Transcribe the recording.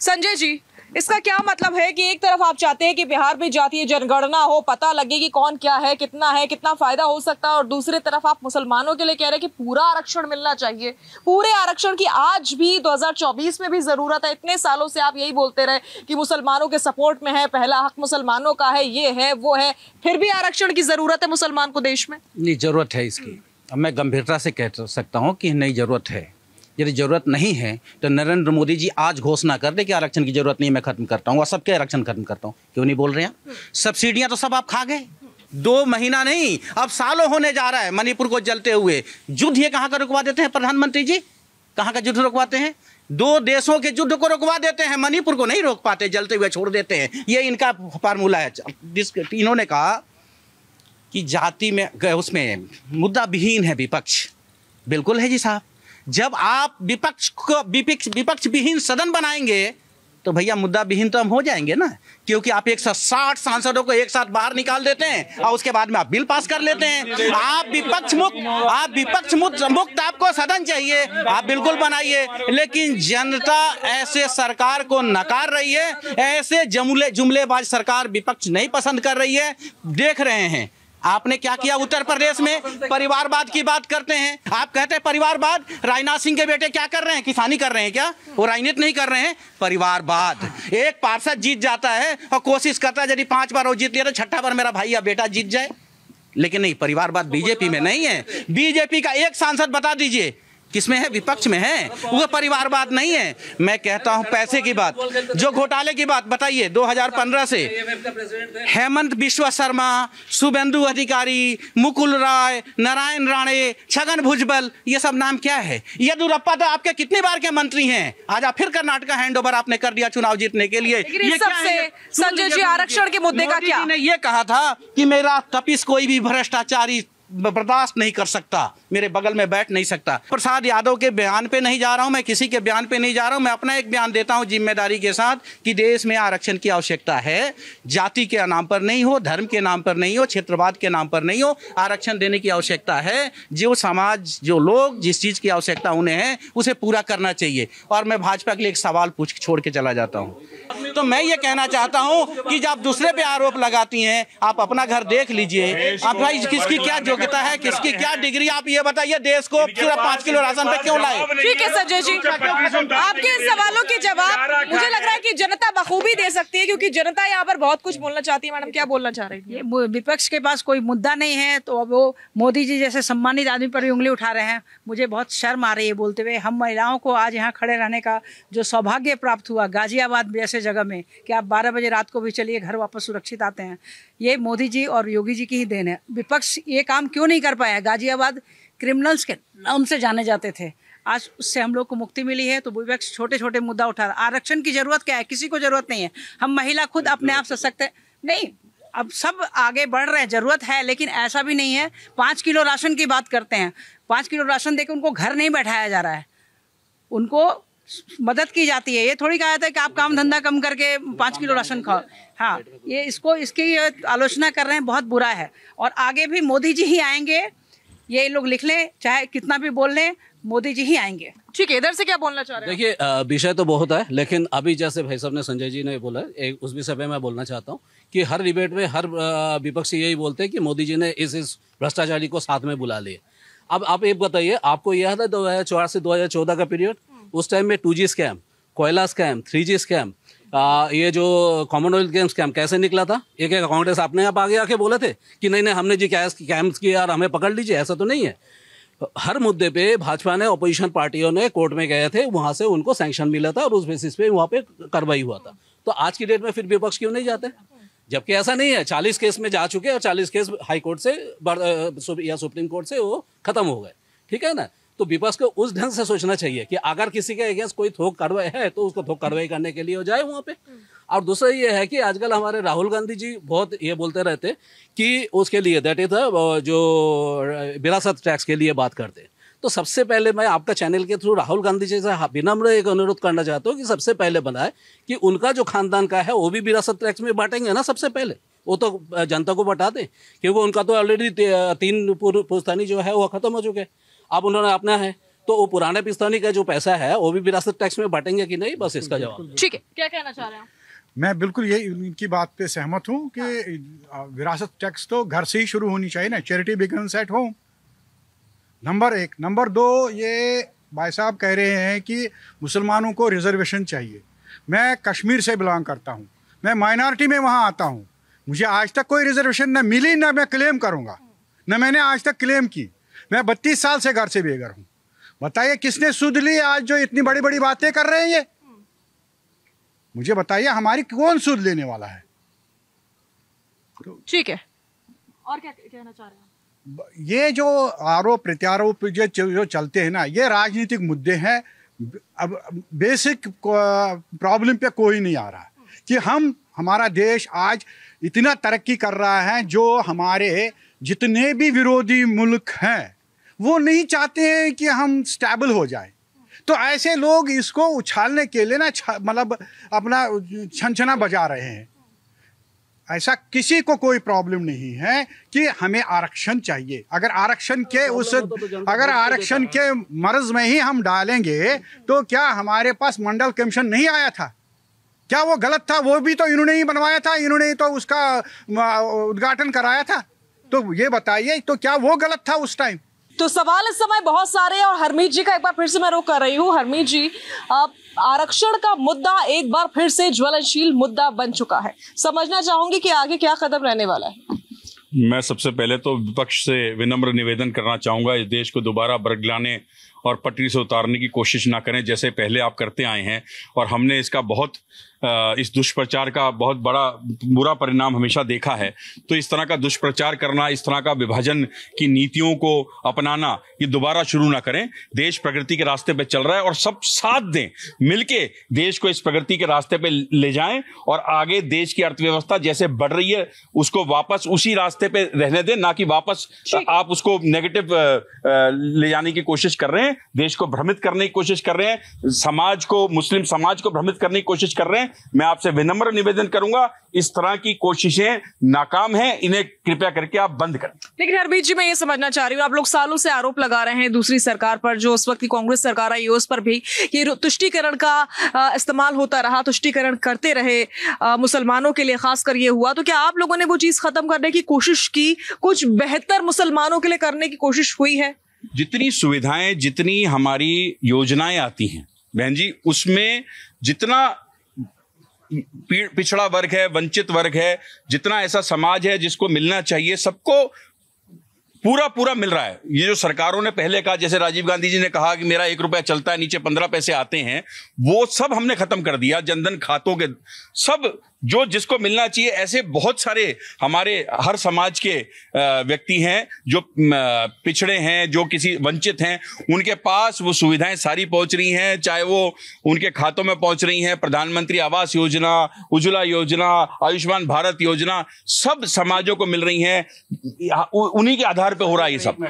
संजय जी इसका क्या मतलब है कि एक तरफ आप चाहते हैं कि बिहार में जातीय जनगणना हो पता लगे कि कौन क्या है कितना है कितना फायदा हो सकता है और दूसरी तरफ आप मुसलमानों के लिए कह रहे हैं कि पूरा आरक्षण मिलना चाहिए पूरे आरक्षण की आज भी 2024 में भी ज़रूरत है इतने सालों से आप यही बोलते रहे कि मुसलमानों के सपोर्ट में है पहला हक मुसलमानों का है ये है वो है फिर भी आरक्षण की ज़रूरत है मुसलमान को देश में नहीं ज़रूरत है इसकी अब मैं गंभीरता से कह सकता हूँ कि नहीं ज़रूरत है यदि ज़रूरत नहीं है तो नरेंद्र मोदी जी आज घोषणा कर दे कि आरक्षण की ज़रूरत नहीं मैं खत्म करता हूँ और सबके आरक्षण खत्म करता हूँ क्यों नहीं बोल रहे हैं हम्म। सब्सिडियाँ तो सब आप खा गए दो महीना नहीं अब सालों होने जा रहा है मणिपुर को जलते हुए युद्ध ये कहाँ का रुकवा देते हैं प्रधानमंत्री जी कहाँ का युद्ध रुकवाते हैं दो देशों के युद्ध को रुकवा देते हैं मणिपुर को नहीं रोक पाते जलते हुए छोड़ देते हैं ये इनका फार्मूला है इन्होंने कहा कि जाति में उसमें मुद्दा विहीन है विपक्ष बिल्कुल है जी साहब जब आप विपक्ष को विपक्ष विपक्ष विहीन सदन बनाएंगे तो भैया मुद्दा विहीन तो हम हो जाएंगे ना क्योंकि आप एक सौ साठ सांसदों को एक साथ बाहर निकाल देते हैं और उसके बाद में आप बिल पास कर लेते हैं आप विपक्ष मुक्त आप विपक्ष मुक्त मुक्त आपको सदन चाहिए आप बिल्कुल बनाइए लेकिन जनता ऐसे सरकार को नकार रही है ऐसे जुमले जुमलेबाज सरकार विपक्ष नहीं पसंद कर रही है देख रहे हैं आपने क्या किया उत्तर प्रदेश में परिवारवाद की बात करते हैं आप कहते हैं परिवारवाद राजनाथ सिंह के बेटे क्या कर रहे हैं किसानी कर रहे हैं क्या वो राजनीति नहीं कर रहे हैं परिवारवाद एक पार्षद जीत जाता है और कोशिश करता है यदि पांच बार वो जीत लिया तो छठा बार मेरा भाई या बेटा जीत जाए लेकिन नहीं परिवारवाद तो बीजेपी में नहीं है बीजेपी का एक सांसद बता दीजिए किसमें है विपक्ष में है वो परिवारवाद नहीं है मैं कहता हूँ पैसे की बात जो घोटाले की बात बताइए 2015 से हेमंत विश्व शर्मा शुभेंदु अधिकारी मुकुल राय नारायण राणे छगन भुजबल ये सब नाम क्या है येदुरप्पा तो आपके कितनी बार के मंत्री हैं आज आप फिर कर्नाटक हैंड ओवर आपने कर दिया चुनाव जीतने के लिए संजय जी आरक्षण के मुद्दे का क्या ये कहा था कि मेरा तपिस कोई भी भ्रष्टाचारी बर्दाश्त नहीं कर सकता मेरे बगल में बैठ नहीं सकता प्रसाद यादव के बयान पे नहीं जा रहा हूँ मैं किसी के बयान पे नहीं जा रहा हूँ मैं अपना एक बयान देता हूँ जिम्मेदारी के साथ कि देश में आरक्षण की आवश्यकता है जाति के नाम पर नहीं हो धर्म के नाम पर नहीं हो क्षेत्रवाद के नाम पर नहीं हो आरक्षण देने की आवश्यकता है जो समाज जो लोग जिस चीज़ की आवश्यकता उन्हें है उसे पूरा करना चाहिए और मैं भाजपा के लिए एक सवाल पूछ छोड़ के चला जाता हूँ तो मैं ये कहना चाहता हूँ कि जब आप दूसरे पे आरोप लगाती हैं आप अपना घर देख लीजिए आप भाई किसकी क्या योग्यता है किसकी क्या डिग्री आप ये ये बताइए देश को पूरा पाँच किलो राशन पे क्यों लाए ठीक है संजय जी आपके इन सवालों के जवाब मुझे लग रहा है कि जनता बखूबी दे सकती है क्योंकि जनता यहाँ पर बहुत कुछ बोलना चाहती है मैडम क्या बोलना चाह रही है विपक्ष के पास कोई मुद्दा नहीं है तो अब वो मोदी जी जैसे सम्मानित आदमी पर भी उंगली उठा रहे हैं मुझे बहुत शर्म आ रही है बोलते हुए हम महिलाओं को आज यहाँ खड़े रहने का जो सौभाग्य प्राप्त हुआ गाजियाबाद जैसे जगह में कि आप बारह बजे रात को भी चलिए घर वापस सुरक्षित आते हैं ये मोदी जी और योगी जी की ही देन है विपक्ष ये काम क्यों नहीं कर पाया गाजियाबाद क्रिमिनल्स के नाम से जाने जाते थे आज उससे हम लोग को मुक्ति मिली है तो विपक्ष छोटे छोटे मुद्दा उठा रहा आरक्षण की जरूरत क्या है किसी को जरूरत नहीं है हम महिला खुद अपने आप सशक्त है नहीं अब सब आगे बढ़ रहे हैं जरूरत है लेकिन ऐसा भी नहीं है पाँच किलो राशन की बात करते हैं पाँच किलो राशन देकर उनको घर नहीं बैठाया जा रहा है उनको मदद की जाती है ये थोड़ी कहा जाता है कि आप काम धंधा कम करके पाँच किलो राशन खाओ हाँ ये इसको इसकी आलोचना कर रहे हैं बहुत बुरा है और आगे भी मोदी जी ही आएंगे ये लोग लिख लें चाहे कितना भी बोल लें मोदी जी ही आएंगे ठीक है इधर से क्या बोलना चाह रहे हैं देखिए विषय तो बहुत है लेकिन अभी जैसे भाई साहब ने संजय जी ने बोला एक उस विषय पे मैं बोलना चाहता हूँ कि हर डिबेट में हर विपक्ष यही बोलते हैं कि मोदी जी ने इस इस भ्रष्टाचारी को साथ में बुला लिया अब आप ये बताइए आपको याद है दो हज़ार से दो का पीरियड हम्म। उस टाइम में टू स्कैम कोयला स्कैम थ्री जी स्कैम आ, ये जो कॉमनवेल्थ गेम्स स्कैम कैसे निकला था एक एक कांग्रेस आपने आप आगे आके बोले थे कि नहीं नहीं हमने जी क्या कैम्प किया और हमें पकड़ लीजिए ऐसा तो नहीं है हर मुद्दे पे भाजपा ने अपोजिशन पार्टियों ने कोर्ट में गए थे वहाँ से उनको सैंक्शन मिला था और उस बेसिस पे वहाँ पे कार्रवाई हुआ था तो आज की डेट में फिर विपक्ष क्यों नहीं जाते जबकि ऐसा नहीं है चालीस केस में जा चुके और चालीस केस हाई कोर्ट से या सुप्रीम कोर्ट से वो खत्म हो गए ठीक है ना तो विपक्ष को उस ढंग से सोचना चाहिए कि अगर किसी के अगेंस्ट कोई थोक कार्रवाई है तो उसको थोक कार्रवाई करने के लिए हो जाए वहाँ पे हम्म। और दूसरा ये है कि आजकल हमारे राहुल गांधी जी बहुत ये बोलते रहते कि उसके लिए दैट इज जो विरासत टैक्स के लिए बात करते तो सबसे पहले मैं आपका चैनल के थ्रू राहुल गांधी जी से हाँ, विनम्र एक अनुरोध करना चाहता हूँ कि सबसे पहले बनाए कि उनका जो खानदान का है वो भी विरासत टैक्स में बांटेंगे ना सबसे पहले वो तो जनता को बता दें क्योंकि उनका तो ऑलरेडी तीन पुस्तानी जो है वो खत्म हो चुके हैं अब उन्होंने अपना है तो वो पुराने पिस्तौनी का जो पैसा है वो भी विरासत टैक्स में बांटेंगे कि नहीं बस इसका जवाब ठीक है क्या कहना चाह रहे हैं मैं बिल्कुल ये इनकी बात पे सहमत हूँ कि विरासत टैक्स तो घर से ही शुरू होनी चाहिए ना charity begins at home number एक नंबर दो ये भाई साहब कह रहे हैं कि मुसलमानों को रिजर्वेशन चाहिए मैं कश्मीर से बिलोंग करता हूँ मैं माइनॉरिटी में वहाँ आता हूँ मुझे आज तक कोई रिजर्वेशन न मिली ना मैं क्लेम करूँगा न मैंने आज तक क्लेम की मैं बत्तीस साल से घर से बेघर हूं बताइए किसने सुध ली आज जो इतनी बड़ी बड़ी बातें कर रहे हैं ये मुझे बताइए हमारी कौन सुध लेने वाला है तो ठीक है और क्या कहना चाह रहे हैं ये जो आरोप प्रत्यारोप जो चलते हैं ना ये राजनीतिक मुद्दे हैं अब बेसिक प्रॉब्लम पे कोई नहीं आ रहा कि हम हमारा देश आज इतना तरक्की कर रहा है जो हमारे जितने भी विरोधी मुल्क हैं वो नहीं चाहते हैं कि हम स्टेबल हो जाएं तो ऐसे लोग इसको उछालने के लिए ना मतलब अपना छनछना बजा रहे हैं ऐसा किसी को कोई प्रॉब्लम नहीं है कि हमें आरक्षण चाहिए अगर आरक्षण के हाँ, तो उस तो अगर आरक्षण के मर्ज में ही हम डालेंगे तो क्या हमारे पास मंडल कमीशन नहीं आया था क्या वो गलत था वो भी तो इन्होंने ही बनवाया था इन्होंने ही तो उसका उद्घाटन कराया था तो ये बताइए तो क्या वो गलत था उस टाइम तो सवाल इस समय बहुत सारे हैं और हरमीत जी का एक बार फिर से मैं रोक कर रही हूँ हरमीत जी आप आरक्षण का मुद्दा एक बार फिर से ज्वलनशील मुद्दा बन चुका है समझना चाहूंगी कि आगे क्या कदम रहने वाला है मैं सबसे पहले तो विपक्ष से विनम्र निवेदन करना चाहूंगा इस देश को दोबारा बरगलाने और पटरी से उतारने की कोशिश ना करें जैसे पहले आप करते आए हैं और हमने इसका बहुत इस दुष्प्रचार का बहुत बड़ा बुरा परिणाम हमेशा देखा है तो इस तरह का दुष्प्रचार करना इस तरह का विभाजन की नीतियों को अपनाना ये दोबारा शुरू ना करें देश प्रगति के रास्ते पर चल रहा है और सब साथ दें मिलके देश को इस प्रगति के रास्ते पर ले जाएं और आगे देश की अर्थव्यवस्था जैसे बढ़ रही है उसको वापस उसी रास्ते पर रहने दें ना कि वापस आप उसको नेगेटिव ले जाने की कोशिश कर रहे हैं देश को भ्रमित करने की कोशिश कर रहे हैं समाज को मुस्लिम समाज को भ्रमित करने की कोशिश कर रहे हैं मैं आपसे विनम्र निवेदन करूंगा इस तरह की कोशिशें नाकाम हैं इन्हें कृपया करके आप बंद करें लेकिन हरमीत जी मैं ये समझना चाह रही हूँ आप लोग सालों से आरोप लगा रहे हैं दूसरी सरकार पर जो उस वक्त की कांग्रेस सरकार आई उस पर भी ये तुष्टिकरण का इस्तेमाल होता रहा तुष्टिकरण करते रहे मुसलमानों के लिए खासकर ये हुआ तो क्या आप लोगों ने वो चीज खत्म करने की कोशिश की कुछ बेहतर मुसलमानों के लिए करने की कोशिश हुई है जितनी सुविधाएं जितनी हमारी योजनाएं आती हैं बहन जी उसमें जितना पिछड़ा वर्ग है वंचित वर्ग है जितना ऐसा समाज है जिसको मिलना चाहिए सबको पूरा पूरा मिल रहा है ये जो सरकारों ने पहले कहा जैसे राजीव गांधी जी ने कहा कि मेरा एक रुपया चलता है नीचे पंद्रह पैसे आते हैं वो सब हमने खत्म कर दिया जनधन खातों के सब जो जिसको मिलना चाहिए ऐसे बहुत सारे हमारे हर समाज के व्यक्ति हैं जो पिछड़े हैं जो किसी वंचित हैं उनके पास वो सुविधाएं सारी पहुंच रही हैं चाहे वो उनके खातों में पहुंच रही हैं प्रधानमंत्री आवास योजना उज्ज्वला योजना आयुष्मान भारत योजना सब समाजों को मिल रही हैं उन्हीं के आधार पर हो रहा है ये सब